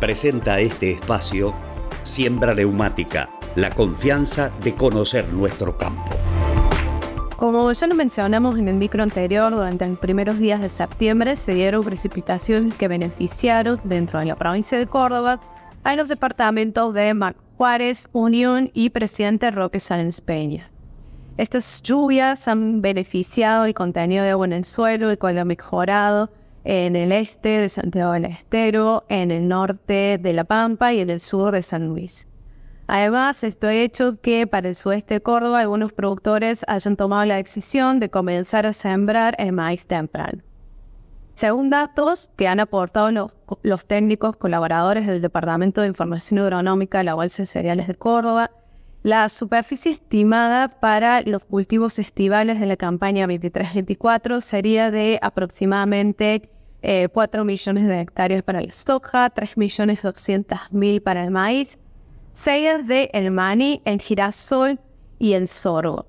presenta este espacio Siembra Neumática, la confianza de conocer nuestro campo. Como ya lo mencionamos en el micro anterior, durante los primeros días de septiembre se dieron precipitaciones que beneficiaron dentro de la provincia de Córdoba a los departamentos de Mac Juárez, Unión y Presidente Roque Sáenz Peña. Estas lluvias han beneficiado el contenido de agua en el suelo, el cual ha mejorado, en el este de Santiago del Estero, en el norte de La Pampa y en el sur de San Luis. Además, esto ha hecho que para el sudeste de Córdoba algunos productores hayan tomado la decisión de comenzar a sembrar el maíz temprano. Según datos que han aportado los, técnicos colaboradores del Departamento de Información Agronómica de la Bolsa de Cereales de Córdoba, la superficie estimada para los cultivos estivales de la campaña 23-24 sería de aproximadamente 4 eh, millones de hectáreas para el soja, 3 millones 200 mil para el maíz, 6 de el mani, el girasol y el sorgo.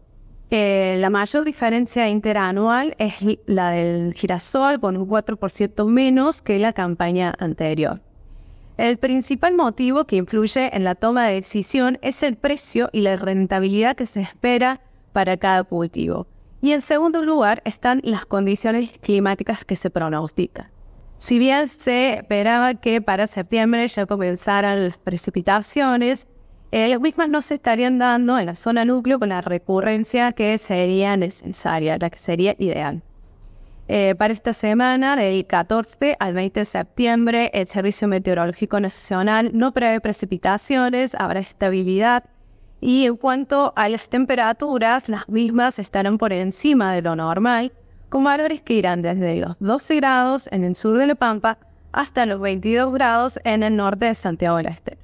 Eh, la mayor diferencia interanual es la del girasol, con un 4% menos que la campaña anterior. El principal motivo que influye en la toma de decisión es el precio y la rentabilidad que se espera para cada cultivo. Y en segundo lugar están las condiciones climáticas que se pronostican. Si bien se esperaba que para septiembre ya comenzaran las precipitaciones, eh, las mismas no se estarían dando en la zona núcleo con la recurrencia que sería necesaria, la que sería ideal. Eh, para esta semana, del 14 al 20 de septiembre, el Servicio Meteorológico Nacional no prevé precipitaciones, habrá estabilidad y en cuanto a las temperaturas, las mismas estarán por encima de lo normal, con valores que irán desde los 12 grados en el sur de La Pampa hasta los 22 grados en el norte de Santiago del Este.